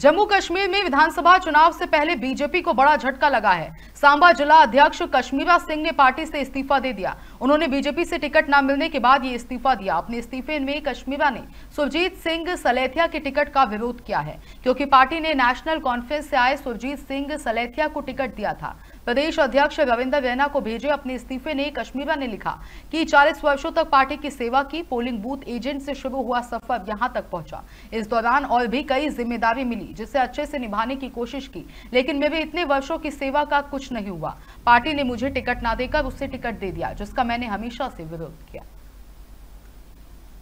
जम्मू कश्मीर में विधानसभा चुनाव से पहले बीजेपी को बड़ा झटका लगा है सांबा जिला अध्यक्ष कश्मीरा सिंह ने पार्टी से इस्तीफा दे दिया उन्होंने बीजेपी से टिकट न मिलने के बाद ये इस्तीफा दिया अपने इस्तीफे में कश्मीरा ने सुरजीत सिंह सलेथिया के टिकट का विरोध किया है क्योंकि पार्टी ने नेशनल कॉन्फ्रेंस से आए सुरजीत सिंह सलेथिया को टिकट दिया था प्रदेश अध्यक्ष रविंदर रैना को भेजे अपने इस्तीफे ने कश्मीरा ने लिखा कि 40 वर्षों तक पार्टी की सेवा की पोलिंग बूथ एजेंट से शुरू हुआ सफर यहां तक पहुंचा इस दौरान और भी कई जिम्मेदारी मिली जिसे अच्छे से निभाने की कोशिश की लेकिन मेरे इतने वर्षों की सेवा का कुछ नहीं हुआ पार्टी ने मुझे टिकट ना देकर उससे टिकट दे दिया जिसका मैंने हमेशा से विरोध किया